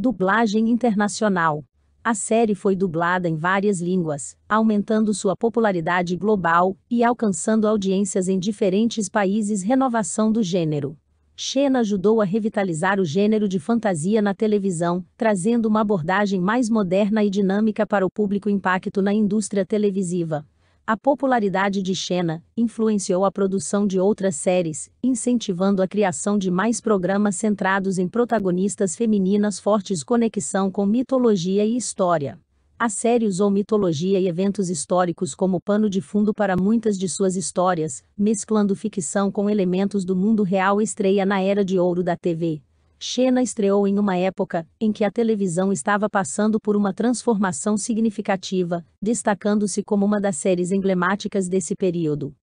Dublagem internacional. A série foi dublada em várias línguas, aumentando sua popularidade global e alcançando audiências em diferentes países. Renovação do gênero. Xena ajudou a revitalizar o gênero de fantasia na televisão, trazendo uma abordagem mais moderna e dinâmica para o público impacto na indústria televisiva. A popularidade de Xena influenciou a produção de outras séries, incentivando a criação de mais programas centrados em protagonistas femininas fortes conexão com mitologia e história. A série usou mitologia e eventos históricos como pano de fundo para muitas de suas histórias, mesclando ficção com elementos do mundo real estreia na era de ouro da TV. Xena estreou em uma época em que a televisão estava passando por uma transformação significativa, destacando-se como uma das séries emblemáticas desse período.